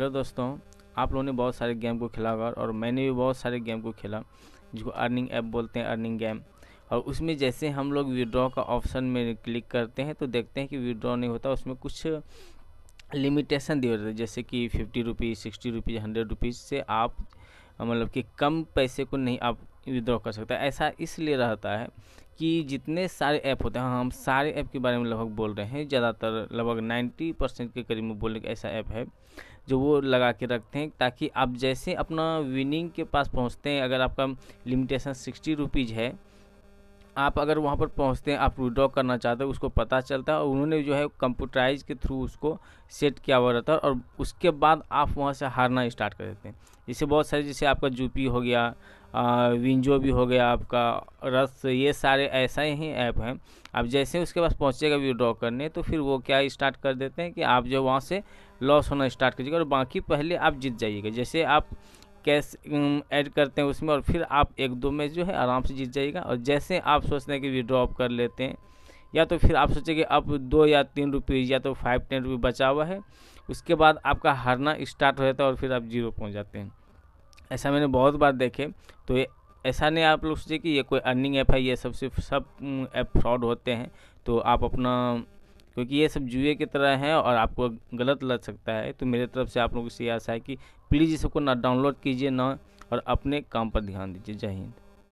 hello दोस्तों आप लोगों ने बहुत सारे गेम को खेला होगा और मैंने भी बहुत सारे गेम को खेला जिसको अर्निंग ऐप बोलते हैं अर्निंग गेम और उसमें जैसे हम लोग विड्रॉ का ऑप्शन में क्लिक करते हैं तो देखते हैं कि विड्रॉ नहीं होता उसमें कुछ लिमिटेशन दिए होते हैं जैसे कि fifty rupees sixty rupees hundred rupees से आप मतलब कि कम पैसे को नहीं आप विड्रॉ कर सकते ऐसा इसलिए रहता है कि जितने सारे ऐप होते हैं हाँ, हम सारे ऐप के बारे में लगभग बोल रहे हैं ज़्यादातर लगभग नाइन्टी परसेंट के करीब में बोलने का ऐसा ऐप है जो वो लगा के रखते हैं ताकि आप जैसे अपना विनिंग के पास पहुंचते हैं अगर आपका लिमिटेशन सिक्सटी रुपीज़ है आप अगर वहाँ पर पहुँचते हैं आप विड्रॉ करना चाहते हो उसको पता चलता है और उन्होंने जो है कंप्यूटराइज के थ्रू उसको सेट किया हुआ रहता है और उसके बाद आप वहाँ से हारना स्टार्ट कर देते हैं जैसे बहुत सारे जैसे आपका जूपी हो गया विंजो भी हो गया आपका रस ये सारे ऐसा ही ऐप हैं आप जैसे उसके पास पहुँचेगा विड्रॉ करने तो फिर वो क्या स्टार्ट कर देते हैं कि आप जो वहाँ से लॉस होना स्टार्ट कीजिएगा और बाकी पहले आप जीत जाइएगा जैसे आप कैश ऐड करते हैं उसमें और फिर आप एक दो मैच जो है आराम से जीत जाइएगा और जैसे आप सोचते हैं कि विड्रॉप कर लेते हैं या तो फिर आप सोचेंगे अब दो या तीन रुपीज़ या तो फाइव टेन रुपीज़ बचा हुआ है उसके बाद आपका हारना स्टार्ट हो जाता है और फिर आप जीरो पहुंच जाते हैं ऐसा मैंने बहुत बार देखे तो ये ऐसा नहीं आप लोग सोचे कि ये कोई अर्निंग ऐप है ये सबसे सब ऐप फ्रॉड होते हैं तो आप अपना क्योंकि ये सब जुए की तरह है और आपको गलत लग सकता है तो मेरे तरफ से आप लोगों से आशा है कि प्लीज़ इसको ना डाउनलोड कीजिए ना और अपने काम पर ध्यान दीजिए जय हिंद